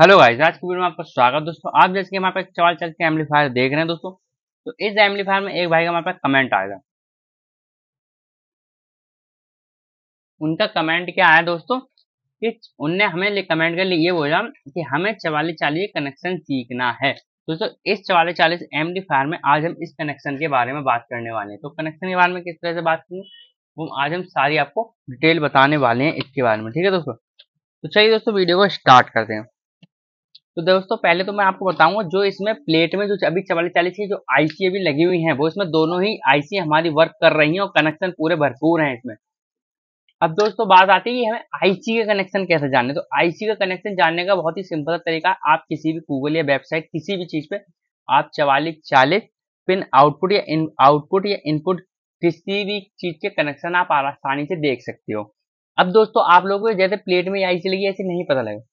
hello guys आज की video में आपका स्वागत दोस्तों आप जैसे कि हमारे पास सवाल चल के एम्पलीफायर देख रहे हैं दोस्तों तो इस एम्पलीफायर में एक भाई का हमारे पास कमेंट आएगा उनका कमेंट क्या आया दोस्तों कि उनने हमें कमेंट कर लिए बोला कि हमें चवालीस चालीस कनेक्शन सीखना है दोस्तों इस चवालीस चालीस एम्पलीफायर में आज हम इस कनेक्शन के बारे में बात करने वाले हैं तो कनेक्शन के बारे में किस तरह से बात करें वो आज हम सारी आपको डिटेल बताने वाले हैं इसके बारे में ठीक है दोस्तों तो चलिए दोस्तों वीडियो को स्टार्ट करते हैं तो दोस्तों पहले तो मैं आपको बताऊंगा जो इसमें प्लेट में जो अभी चवालीस चालीस की जो आईसी अभी लगी हुई है वो इसमें दोनों ही आईसी हमारी वर्क कर रही है और कनेक्शन पूरे भरपूर हैं इसमें अब दोस्तों बात आती है कि हमें आईसी का कनेक्शन कैसे जानने तो आईसी का कनेक्शन जानने का बहुत ही सिंपल तरीका आप किसी भी गूगल या वेबसाइट किसी भी चीज पे आप चवालीस चालीस पिन आउटपुट या इन आउटपुट या इनपुट किसी भी चीज के कनेक्शन आप आसानी से देख सकते हो अब दोस्तों आप लोगों को जैसे प्लेट में आईसी लगी ऐसे नहीं पता लगेगा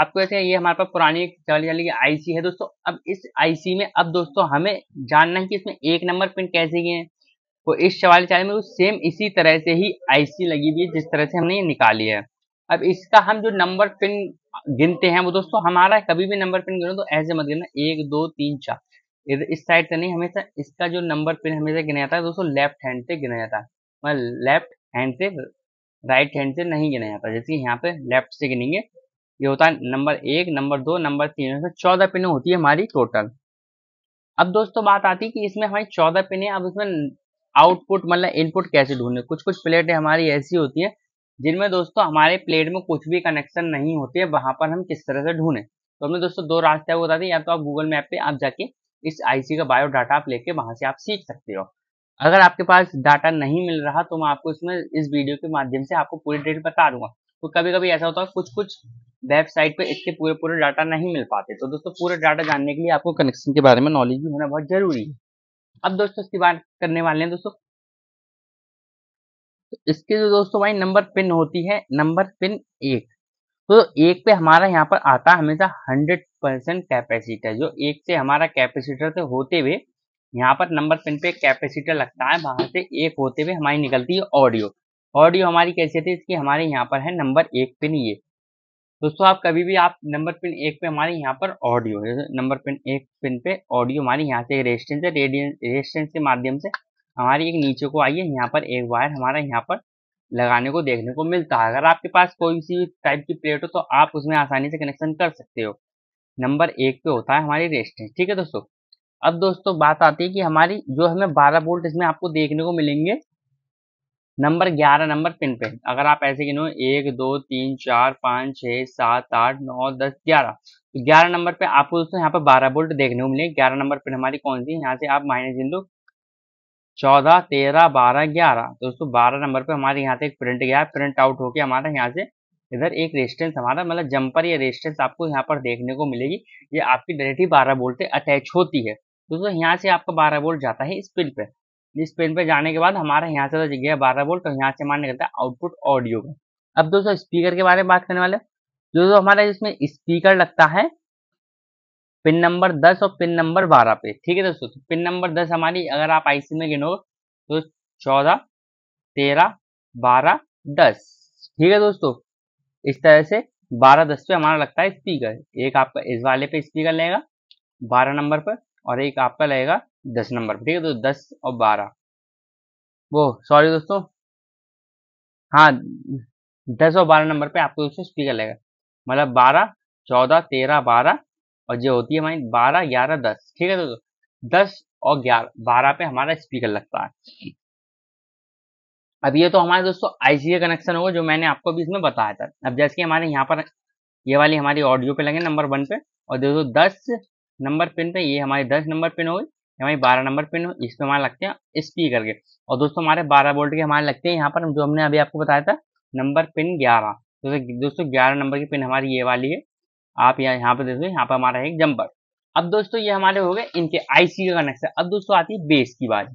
आपको ऐसे ये हमारे पास पुरानी चली चली आईसी है दोस्तों अब इस आईसी में अब दोस्तों हमें जानना है कि इसमें एक नंबर पिन कैसे गए हैं तो इस चवालीस चाली में सेम इसी तरह से ही आईसी लगी हुई है जिस तरह से हमने ये निकाली है अब इसका हम जो नंबर पिन गिनते हैं वो दोस्तों हमारा कभी भी नंबर पिन गिनो तो ऐसे मत गिनना एक दो तीन चार इस साइड से नहीं हमेशा इसका जो नंबर पिन हमेशा गिना जाता है दोस्तों लेफ्ट हैंड से गिना जाता है मतलब लेफ्ट हैंड से राइट हैंड से नहीं गिना जाता जैसे यहाँ पे लेफ्ट से गिनेंगे ये होता है नंबर एक नंबर दो नंबर तीन तो चौदह पिने होती है हमारी टोटल अब दोस्तों बात आती है कि इसमें हमारी चौदह पिने अब इसमें आउटपुट मतलब इनपुट कैसे ढूंढे कुछ कुछ प्लेटें हमारी ऐसी होती है जिनमें दोस्तों हमारे प्लेट में कुछ भी कनेक्शन नहीं होते है वहां पर हम किस तरह से ढूंढें तो हमने दोस्तों दो रास्ते बता दें या तो आप गूगल मैप पे आप जाके इस आईसी का बायो डाटा आप लेके वहां से आप सीख सकते हो अगर आपके पास डाटा नहीं मिल रहा तो मैं आपको इसमें इस वीडियो के माध्यम से आपको पूरी डेट बता दूंगा तो कभी कभी ऐसा होता है कुछ कुछ वेबसाइट पे इसके पूरे पूरे डाटा नहीं मिल पाते तो दोस्तों पूरे डाटा जानने के लिए आपको कनेक्शन के बारे में नॉलेज भी होना बहुत जरूरी है अब दोस्तों इसकी बात करने वाले हैं दोस्तों तो इसके जो दोस्तों भाई नंबर पिन होती है नंबर पिन एक तो एक पे हमारा यहाँ पर आता है हमेशा हंड्रेड परसेंट कैपेसिटर जो एक से हमारा कैपेसिटर से होते हुए यहाँ पर नंबर पिन पे कैपेसिटर लगता है बाहर से एक होते हुए हमारी निकलती है ऑडियो ऑडियो हमारी कैसी थी इसकी हमारे यहाँ पर है नंबर एक पिन ये दोस्तों आप कभी भी आप नंबर पिन एक पे हमारे यहाँ पर ऑडियो नंबर पिन एक पिन पे ऑडियो हमारे यहाँ से रेजिस्टेंस है रेजिस्टेंस के माध्यम से हमारी एक नीचे को आई है यहाँ पर एक वायर हमारा यहाँ पर लगाने को देखने को मिलता है अगर आपके पास कोई सी टाइप की प्लेट हो तो आप उसमें आसानी से कनेक्शन कर सकते हो नंबर एक पे होता है हमारी रेजिस्टेंस ठीक है दोस्तों अब दोस्तों बात आती है कि हमारी जो हमें बारह वोल्ट इसमें आपको देखने को मिलेंगे नंबर ग्यारह नंबर पिन पे अगर आप ऐसे गिनो एक दो तीन चार पाँच छः सात आठ नौ दस ग्यारह तो ग्यारह नंबर पे आपको दोस्तों यहाँ पर बारह बोल्ट देखने को मिले ग्यारह नंबर पिन हमारी कौन सी यहाँ से आप माइनस गिन दो चौदह तेरह बारह ग्यारह दोस्तों बारह नंबर पे हमारे यहाँ से एक प्रिंट गया प्रिंट आउट होके हमारा यहाँ से इधर एक रेजिस्टेंस हमारा मतलब जंपर या रेजिस्टेंस आपको यहाँ पर देखने को मिलेगी ये आपकी डायरेक्ट ही बारह वोल्ट अटैच होती है दोस्तों यहाँ से आपका बारह बोल्ट जाता है इस पिन पर इस पेन पे जाने के बाद हमारे यहाँ से तो जगह बारह बोल्ट तो यहाँ से मान निकलता है आउटपुट ऑडियो का अब दोस्तों स्पीकर के बारे में बात करने वाले दोस्तों हमारा जिसमें स्पीकर लगता है पिन नंबर दस और पिन नंबर बारह पे ठीक है दोस्तों तो पिन नंबर दस हमारी अगर आप आईसी में गिनो तो चौदह तेरह बारह दस ठीक है दोस्तों इस तरह से बारह दस पे हमारा लगता है स्पीकर एक आपका इस वाले पे स्पीकर लगेगा बारह नंबर पर और एक आपका लगेगा दस नंबर ठीक है तो दस और बारह वो सॉरी दोस्तों हाँ दस और बारह नंबर पे आपको दोस्तों स्पीकर लगेगा मतलब बारह चौदह तेरह बारह और जो होती है हमारी बारह ग्यारह दस ठीक है दोस्तों दस और ग्यारह बारह पे हमारा स्पीकर लगता है अब ये तो हमारे दोस्तों आईसी का कनेक्शन होगा जो मैंने आपको भी इसमें बताया था अब जैसे कि हमारे यहाँ पर ये वाली हमारी ऑडियो पे लगे नंबर वन पे और दोस्तों दस नंबर पिन पे ये हमारी दस नंबर पिन हो गई हमारी बारह नंबर पिन इस पे हमारे लगते हैं स्पी करके और दोस्तों हमारे बारह बोल्ट के हमारे लगते हैं यहाँ पर जो हमने अभी आपको बताया था नंबर पिन ग्यारह तो दोस्तों ग्यारह नंबर की पिन हमारी ये वाली है आप यहाँ यहाँ पर देखो यहाँ पर हमारा एक जम्पर अब दोस्तों ये हमारे हो गए इनके आईसी का कनेक्शन अब दोस्तों आती है बेस की बात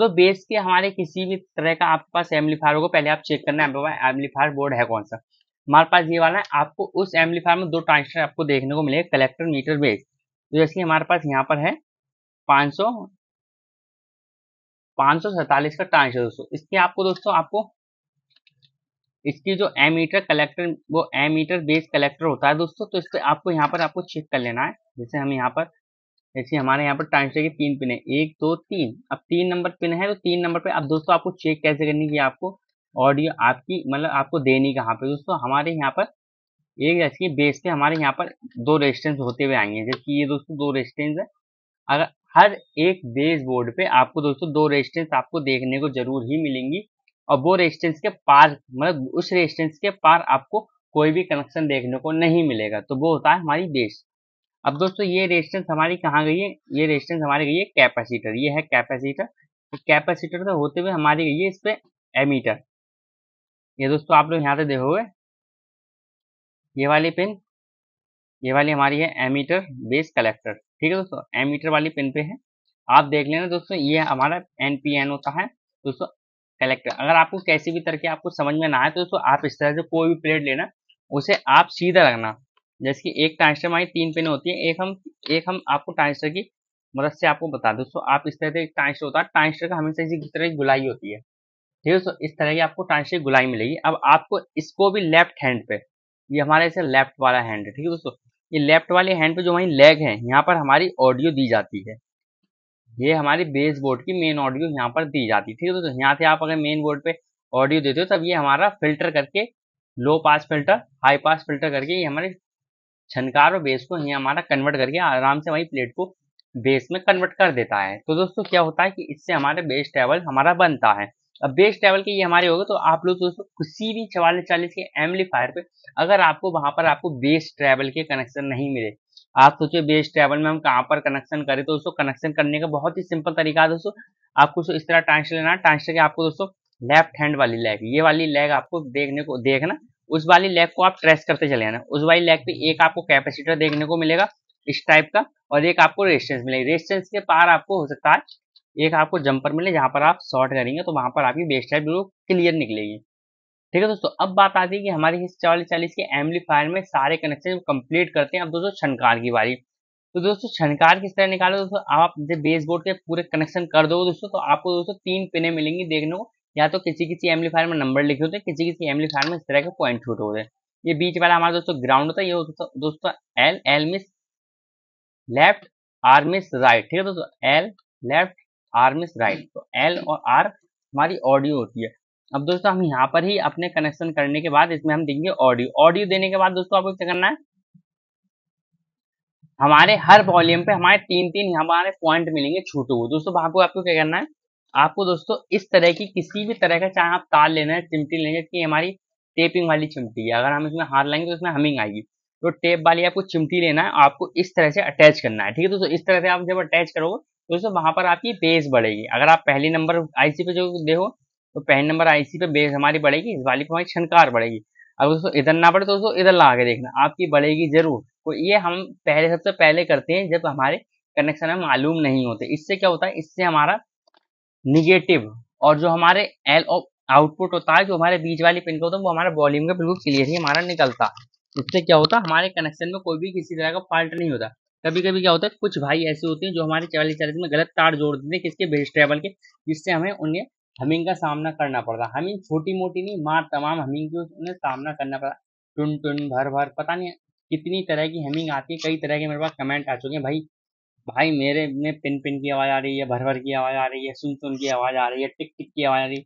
तो बेस के हमारे किसी भी तरह का आपके पास एम्पलीफायर होगा पहले आप चेक करना है एम्पलीफायर बोर्ड है कौन सा हमारे पास ये वाला है आपको उस एम्पलीफायर में दो ट्रांजिस्टर आपको देखने को मिलेगा कलेक्टर मीटर बेस तो जैसे हमारे पास यहाँ पर है पाँच सैतालीस का ट्रांस है दोस्तों इसके आपको दोस्तों आपको इसकी जो एमीटर कलेक्टर वो एमीटर बेस कलेक्टर होता है दोस्तों तो इसको आपको यहाँ पर आपको चेक कर लेना है जैसे हम यहाँ पर जैसे हमारे यहाँ पर ट्रांसर के तीन पिन है एक दो तीन अब तीन नंबर पिन है तो तीन नंबर पे अब दोस्तों आपको चेक कैसे करनी है आपको ऑडियो आपकी मतलब आपको देनी कहाँ पे दोस्तों हमारे यहाँ पर एक जैसे बेस पे हमारे यहाँ पर दो रेजिस्टेंस होते हुए आएंगे जबकि ये दोस्तों दो रेजिस्टेंस है अगर हर एक बेस बोर्ड पे आपको दोस्तों दो रेजिस्टेंस आपको देखने को जरूर ही मिलेंगी और वो रेजिस्टेंस के पार मतलब उस रेजिस्टेंस के पार आपको कोई भी कनेक्शन देखने को नहीं मिलेगा तो वो होता है हमारी बेस अब दोस्तों ये रेजिस्टेंस हमारी कहाँ गई है ये रेजिस्टेंस हमारी गई है कैपेसिटर ये है कैपेसिटर तो कैपेसिटर तो होते हुए हमारी गई है इस पर एमीटर ये दोस्तों आप लोग यहाँ से देखोगे ये वाली पिन ये वाली हमारी है एमीटर बेस कलेक्टर ठीक है दोस्तों मीटर वाली पेन पे है आप देख लेना दोस्तों ये हमारा एन पी एन होता है दोस्तों कलेक्टर अगर आपको कैसी भी तरह के आपको समझ में ना आए तो दोस्तों आप इस तरह से कोई भी प्लेट लेना उसे आप सीधा रखना जैसे कि एक ट्रांसटर हमारी तीन पेन होती है एक हम एक हम आपको ट्रांसटर की मदद से आपको बता दोस्तों आप इस तरह से एक ट्रांसटर होता है ट्रांसटर का हमेशा इसी तरह की गुलाई होती है ठीक है दोस्तों इस तरह की आपको ट्रांसटर गुलाई मिलेगी अब आपको इसको भी लेफ्ट हैंड पे ये हमारा ऐसे लेफ्ट वाला हैंड है ठीक है दोस्तों ये लेफ्ट वाले हैंड पे जो हमारी लेग है यहाँ पर हमारी ऑडियो दी जाती है ये हमारी बेस बोर्ड की मेन ऑडियो यहाँ पर दी जाती है ठीक है दोस्तों यहाँ से आप अगर मेन बोर्ड पे ऑडियो देते हो तब ये हमारा फिल्टर करके low pass filter high pass filter करके ये हमारे छनकार और बेस को ये हमारा कन्वर्ट करके आराम से वही प्लेट को बेस में कन्वर्ट कर देता है तो दोस्तों क्या होता है कि इससे हमारे बेस ट्रेवल हमारा बनता है अब बेस ट्रेवल के ये हमारे हो गए तो आप लोग दोस्तों किसी भी चवालीस चालीस के एम्पलीफायर e पे अगर आपको वहां पर आपको बेस ट्रेवल के कनेक्शन नहीं मिले आप सोचो बेस ट्रेवल में हम कहाँ पर कनेक्शन करें तो दोस्तों कनेक्शन करने का बहुत ही सिंपल तरीका है दोस्तों आपको इस तरह ट्रांसलेट लेना ट्रांसलेट के आपको दोस्तों लेफ्ट हैंड वाली लेग ये वाली लेग आपको देखने को देखना उस वाली लेग को आप ट्रेस करते चले जाना उस वाली लेग पे एक आपको कैपेसिटर देखने को मिलेगा इस टाइप का और एक आपको रेजिस्टेंस मिलेगा रेजिस्टेंस के पार आपको हो सकता है एक आपको जंपर मिले जहाँ पर आप शॉर्ट करेंगे तो वहाँ पर आपकी बेस्ट टाइप बिल्कुल क्लियर निकलेगी ठीक है दोस्तों अब बात आती है कि हमारी इस चालीस चालीस के एम्पलीफायर e में सारे कनेक्शन कंप्लीट करते हैं अब दोस्तों छनकार की बारी तो दोस्तों छनकार किस तरह निकालो दोस्तों आप जब बेसबोर्ड के पूरे कनेक्शन कर दोगे दोस्तों तो आपको दोस्तों तीन पिने मिलेंगी देखने को या तो किसी किसी एम्पलीफायर में नंबर लिखे होते हैं किसी किसी एम्पलीफायर में इस तरह के पॉइंट छूट होते हैं ये बीच वाला हमारा दोस्तों ग्राउंड होता है ये होता दोस्तों L L miss left R miss right ठीक है दोस्तों L left R miss right तो एल और आर हमारी ऑडियो होती है अब दोस्तों हम यहाँ पर ही अपने कनेक्शन करने के बाद इसमें हम देंगे ऑडियो ऑडियो देने के बाद दोस्तों आपको क्या करना है हमारे हर वॉल्यूम पे हमारे तीन तीन हमारे पॉइंट मिलेंगे छोटे हुए दोस्तों वहां आपको क्या करना है आपको दोस्तों इस तरह की किसी भी तरह का चाहे आप तार लेना है चिमटी लेना है कि हमारी टेपिंग वाली चिमटी है अगर हम इसमें हार लाएंगे तो इसमें हमिंग आएगी तो टेप वाली आपको चिमटी लेना है आपको इस तरह से अटैच करना है ठीक है दोस्तों इस तरह से आप जब अटैच करोगे दोस्तों वहां पर आपकी बेस बढ़ेगी अगर आप पहले नंबर आईसी पे जो देखो तो पहले नंबर आईसी पे बेस हमारी बढ़ेगी इस वाली पे हमारी छनकार बढ़ेगी अगर दोस्तों इधर ना बढ़े तो दोस्तों इधर ला के देखना आपकी बढ़ेगी जरूर तो ये हम पहले सबसे पहले करते हैं जब हमारे कनेक्शन में मालूम नहीं होते इससे क्या होता है इससे हमारा निगेटिव और जो हमारे एल आउटपुट होता है जो हमारे बीच वाली पिन का होता है वो हमारे वॉल्यूम का बिल्कुल क्लियर ही हमारा निकलता है इससे क्या होता है हमारे कनेक्शन में कोई भी किसी तरह का फॉल्ट नहीं होता कभी कभी क्या होता है कुछ भाई ऐसे होते हैं जो हमारे चालीस चालीस में गलत तार जोड़ देते हैं किसके ट्रेवल के जिससे हमें उन्हें हमिंग का सामना करना पड़ता हमिंग छोटी मोटी नहीं मार तमाम हमिंग की उन्हें सामना करना पड़ा टुन टुन भर भर पता नहीं कितनी तरह की हमिंग आती है कई तरह के मेरे पास कमेंट आ चुके हैं भाई भाई मेरे में पिन पिन की आवाज़ आ रही है भर भर की आवाज़ आ रही है सुन सुन की आवाज़ आ रही है टिक टिक की आवाज़ आ रही है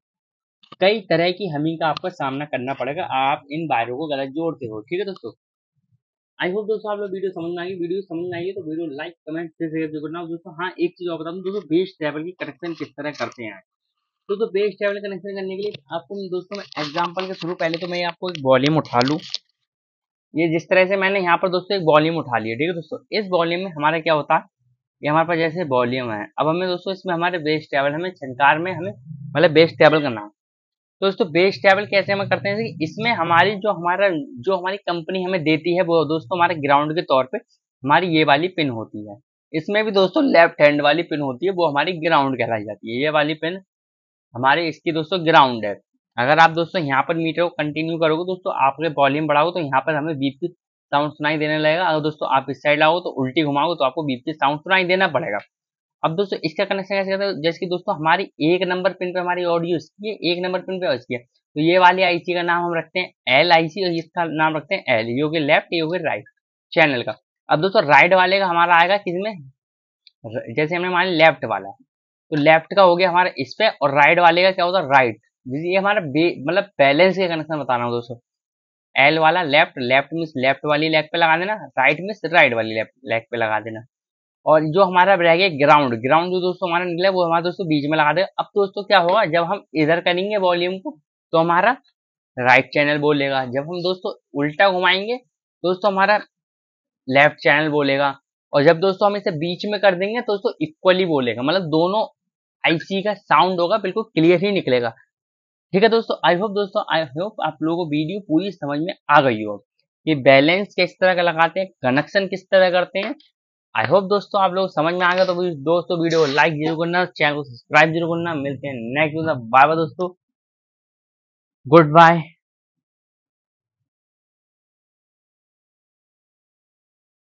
कई तरह की हमिंग का आपको सामना करना पड़ेगा आप इन बायरों को गलत जोड़ते हो ठीक है दोस्तों आई होप दोस्तों आप लोग वीडियो समझ में आएगी वीडियो समझ में आएगी तो वीडियो लाइक कमेंट से शेयर जरूर करना दोस्तों हाँ एक चीज़ और बता दूँ दोस्तों बेस ट्रेवल की कनेक्शन किस तरह करते हैं दोस्तों बेस ट्रेवल कनेक्शन करने के लिए आपको दोस्तों एग्जाम्पल के थ्रू पहले तो मैं आपको एक वॉल्यूम उठा लूँ ये जिस तरह से मैंने यहाँ पर दोस्तों एक वॉल्यूम उठा लिया ठीक है दोस्तों इस वॉल्यूम में हमारा क्या होता है ये हमारे पास जैसे वॉल्यूम है अब हमें दोस्तों इसमें हमारे बेस ट्रेवल हमें छनकार में हमें मतलब बेस ट्रेवल करना दोस्तों बेस ट्रैवल कैसे हम करते हैं इसमें हमारी जो हमारा जो हमारी कंपनी हमें देती है वो दोस्तों हमारे ग्राउंड के तौर पे हमारी ये वाली पिन होती है इसमें भी दोस्तों लेफ्ट हैंड वाली पिन होती है वो हमारी ग्राउंड कहलाई जाती है ये वाली पिन हमारे इसकी दोस्तों ग्राउंड है अगर आप दोस्तों यहाँ पर मीटर को कंटिन्यू करोगे दोस्तों आपके वॉल्यूम बढ़ाओ तो यहाँ पर हमें बीप की साउंड सुनाई देने लगेगा अगर दोस्तों आप इस साइड आओ तो उल्टी घुमाओ तो आपको बीप की साउंड सुनाई देना पड़ेगा अब दोस्तों इसका कनेक्शन कैसे करते हैं जैसे कि दोस्तों हमारी एक नंबर पिन पे हमारी ऑडियो इसकी एक नंबर पिन पे है तो ये वाली आईसी का नाम हम रखते हैं एल आईसी और इसका नाम रखते हैं एल योगे लेफ्ट ये राइट चैनल का अब दोस्तों राइट वाले का हमारा आएगा किसमें जैसे हमने मान लेफ्ट वाला तो लेफ्ट का हो गया हमारा इस पे और राइट वाले का क्या होता है राइट ये हमारा मतलब बैलेंस के कनेक्शन बता रहा हूँ दोस्तों एल वाला लेफ्ट लेफ्ट मिस लेफ्ट वाली लेग पे लगा देना राइट मिस राइट वाली लेग पे लगा देना और जो हमारा रह गया ग्राउंड ग्राउंड जो दोस्तों हमारा निकला वो हमारा दोस्तों बीच में लगा देगा अब तो दोस्तों क्या होगा जब हम इधर करेंगे वॉल्यूम को तो हमारा राइट चैनल बोलेगा जब हम दोस्तों उल्टा घुमाएंगे दोस्तों हमारा लेफ्ट चैनल बोलेगा और जब दोस्तों हम इसे बीच में कर देंगे तो दोस्तों इक्वली बोलेगा मतलब दोनों आईसी का साउंड होगा बिल्कुल क्लियर ही निकलेगा ठीक है दोस्तों आई होप दोस्तों आई होप आप लोगों को वीडियो पूरी समझ में आ गई हो ये बैलेंस किस तरह का लगाते हैं कनेक्शन किस तरह करते हैं आई होप दोस्तों आप लोग समझ में आ गए तो दोस्तों वीडियो को लाइक जरूर करना चैनल को सब्सक्राइब जरूर करना मिलते हैं नेक्स्ट बाय बाय दोस्तों गुड बाय